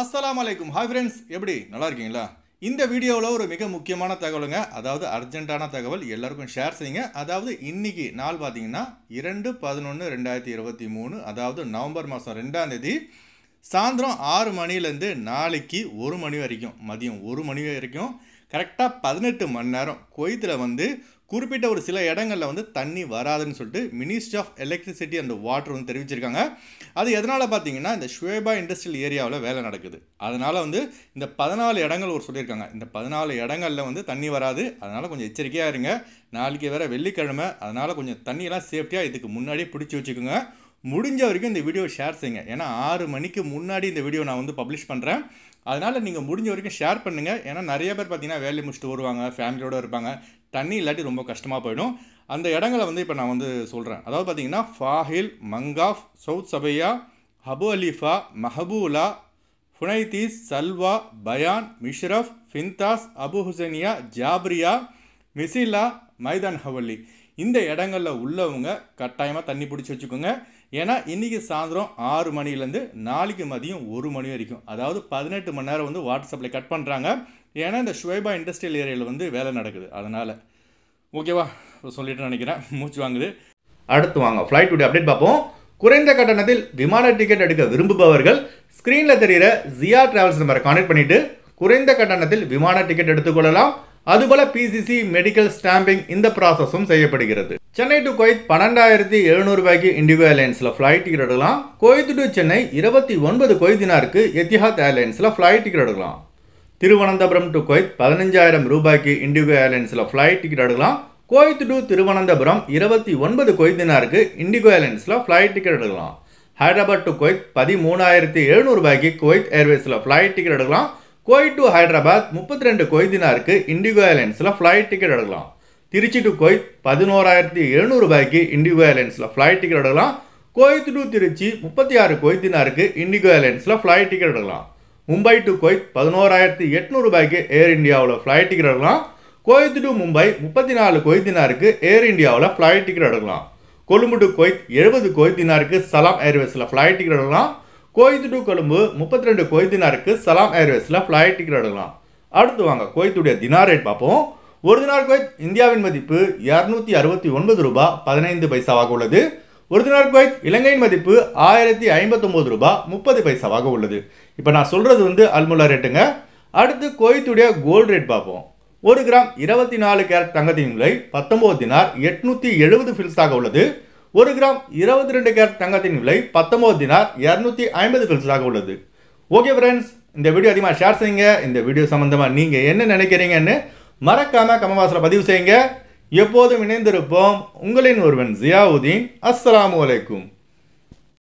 அஸ்லாம் அலைக்கும் hi friends எப்படி நல்லா இருக்கீங்களா இந்த வீடியோவில் ஒரு மிக முக்கியமான தகவலுங்க அதாவது அர்ஜென்ட்டான தகவல் எல்லாருக்கும் ஷேர் செய்யுங்க அதாவது இன்னைக்கு நாள் பார்த்தீங்கன்னா இரண்டு பதினொன்று ரெண்டாயிரத்தி இருபத்தி மூணு அதாவது நவம்பர் மாதம் ரெண்டாம் தேதி சாயந்தரம் ஆறு மணிலேருந்து நாளைக்கு ஒரு மணி வரைக்கும் மதியம் ஒரு மணி வரைக்கும் கரெக்டாக பதினெட்டு மணி நேரம் குவைத்தில் வந்து குறிப்பிட்ட ஒரு சில இடங்களில் வந்து தண்ணி வராதுன்னு சொல்லிட்டு ministry of electricity and water வந்து தெரிவிச்சிருக்காங்க அது எதனால் பார்த்தீங்கன்னா இந்த ஷுவேபா இண்டஸ்ட்ரியல் ஏரியாவில் வேலை நடக்குது அதனால் வந்து இந்த பதினாலு இடங்கள் ஒரு சொல்லியிருக்காங்க இந்த பதினாலு இடங்களில் வந்து தண்ணி வராது அதனால் கொஞ்சம் எச்சரிக்கையாக இருங்க நாளைக்கு வேறு வெள்ளிக்கிழமை அதனால் கொஞ்சம் தண்ணியெல்லாம் சேஃப்டியாக இதுக்கு முன்னாடியே பிடிச்சி வச்சுக்கோங்க முடிஞ்ச வரைக்கும் இந்த வீடியோ ஷேர் செய்யுங்க ஏன்னா ஆறு மணிக்கு முன்னாடி இந்த வீடியோ நான் வந்து பப்ளிஷ் பண்ணுறேன் அதனால் நீங்கள் முடிஞ்ச வரைக்கும் ஷேர் பண்ணுங்கள் ஏன்னா நிறைய பேர் பார்த்திங்கன்னா வேலையை முடிச்சுட்டு வருவாங்க ஃபேமிலியோடு இருப்பாங்க தண்ணி இல்லாட்டி ரொம்ப கஷ்டமாக போயிடும் அந்த இடங்களை வந்து இப்போ நான் வந்து சொல்கிறேன் அதாவது பார்த்திங்கன்னா Fahaheel Mangaf south Sabahiya Abu Halifa Mahboula Funaitees Salwa Bayan Mishref ஃபின்தாஸ் Abu ஹுசனியா ஜாப்ரியா மிசிலா maidan ஹவல்லி இந்த இடங்களில் உள்ளவங்க கட்டாயமாக தண்ணி பிடிச்சி வச்சுக்கோங்க ஏன்னா இன்றைக்கி சாயந்தரம் ஆறு மணிலேருந்து நாளைக்கு மதியம் ஒரு மணி வரைக்கும் அதாவது பதினெட்டு மணி நேரம் வந்து வாட்டர் சப்ளை கட் பண்ணுறாங்க ஏன்னா இந்த ஷுவேபா இண்டஸ்ட்ரியல் ஏரியாவில் வந்து வேலை நடக்குது அதனால் ஓகேவா சொல்லிட்டு நினைக்கிறேன் மூச்சு வாங்குது அடுத்து வாங்க ஃப்ளைட் டுடே அப்டேட் பார்ப்போம் குறைந்த கட்டணத்தில் விமான டிக்கெட் எடுக்க விரும்புபவர்கள் ஸ்க்ரீனில் தெரிகிற ஜியா ட்ராவல்ஸ் நம்பரை கான்டெக்ட் பண்ணிவிட்டு குறைந்த கட்டணத்தில் விமான டிக்கெட் எடுத்துக்கொள்ளலாம் அதுபோல பிசிசி மெடிக்கல் ஸ்டாம்பிங் இந்த ப்ராசஸும் செய்யப்படுகிறது சென்னை டு கொய்த் பன்னெண்டாயிரத்தி எழுநூறு ரூபாய்க்கு இண்டிகோ ஏர்லைன்ஸில் ஃப்ளைட் டிக்கெட் எடுக்கலாம் கொய்த் டு சென்னை இருபத்தி ஒன்பது கொய்தினாருக்கு எத்திஹாத் ஏர்லைன்ஸில் ஃப்ளைட் டிக்கெட் எடுக்கலாம் திருவனந்தபுரம் டு கொய்த் பதினஞ்சாயிரம் ரூபாய்க்கு இண்டிகோ ஏர்லைன்ஸில் ஃப்ளைட் டிக்கெட் எடுக்கலாம் கோயத் டு திருவனந்தபுரம் இருபத்தி ஒன்பது கொய்தினாருக்கு இண்டிகோ ஏர்லைன்ஸில் ஃப்ளைட் டிக்கெட் எடுக்கலாம் ஹைதராபாத் டு கொய்த் பதிமூணாயிரத்தி எழுநூறு ரூபாய்க்கு குவைத் ஏர்வேஸில் ஃப்ளைட் டிக்கெட் எடுக்கலாம் கோய் டு ஹைதராபாத் முப்பத்தி ரெண்டு கொய்தினாருக்கு தினாருக்கு இண்டிகோ ஏர்லைன்ஸில் ஃப்ளைட் டிக்கெட் எடுக்கலாம் திருச்சி டு கொய்த் பதினோராயிரத்தி எழுநூறு ரூபாய்க்கு இண்டிகோ ஏர்லைன்ஸில் ஃப்ளைட் டிக்கெட் எடுக்கலாம் கோயத் டு திருச்சி முப்பத்தி ஆறு கொய்தினாருக்கு இண்டிகோ ஏர்லைன்ஸில் ஃப்ளைட் டிக்கெட் எடுக்கலாம் மும்பை டு கொய்த் பதினோராயிரத்தி எட்நூறு ரூபாய்க்கு ஏர் இந்தியாவில் ஃப்ளைட் டிக்கெட் எடுக்கலாம் கோயத் டு மும்பை முப்பத்தி நாலு கொய்தினாருக்கு ஏர் இந்தியாவில் ஃப்ளைட் டிக்கெட் எடுக்கலாம் கொழும்பு டு கொய்த் எழுபது கொய்தினாருக்கு சலாம் ஏர்வேஸில் ஃப்ளைட் டிக்கெட் எடுக்கலாம் கோயத்து டு கொழும்பு முப்பத்தி ரெண்டு கோயத்தினாருக்கு சலாம் ஏர்வேஸில் ஃப்ளைட் டிக்கெட் எடுக்கலாம் அடுத்து வாங்க கோயத்துடைய தினார் ரேட் பார்ப்போம் ஒரு தினார் குவைத் இந்தியாவின் மதிப்பு இரநூத்தி அறுபத்தி ஒன்பது ரூபாய் பதினைந்து பைசாவாக உள்ளது ஒரு தினார் குவைத் இலங்கையின் மதிப்பு ஆயிரத்தி ஐம்பத்தொம்போது ரூபாய் முப்பது பைசாவாக உள்ளது இப்போ நான் சொல்கிறது வந்து அல்முல்லா ரேட்டுங்க அடுத்து கோயத்துடைய கோல்டு ரேட் பார்ப்போம் ஒரு கிராம் இருபத்தி நாலு கேரட் தங்கத்தின் விலை பத்தொம்போது தினார் எட்நூற்றி எழுபது ஃபில்ஸாக உள்ளது ஒரு கிராம் இருபத்தி ரெண்டு கேரட் தங்கத்தின் விலை பத்தொம்பது தினார் இரநூத்தி ஐம்பது கல்சாக உள்ளது ஓகே ஃப்ரெண்ட்ஸ் இந்த வீடியோ அதிகமாக ஷேர் செய்யுங்க இந்த வீடியோ சம்மந்தமாக நீங்கள் என்ன நினைக்கிறீங்கன்னு மறக்காமல் கமவாசில் பதிவு செய்யுங்க எப்போதும் இணைந்திருப்போம் உங்களின் ஒருவன் ஜியாவுதீன் அஸ்லாம் வலைக்கும்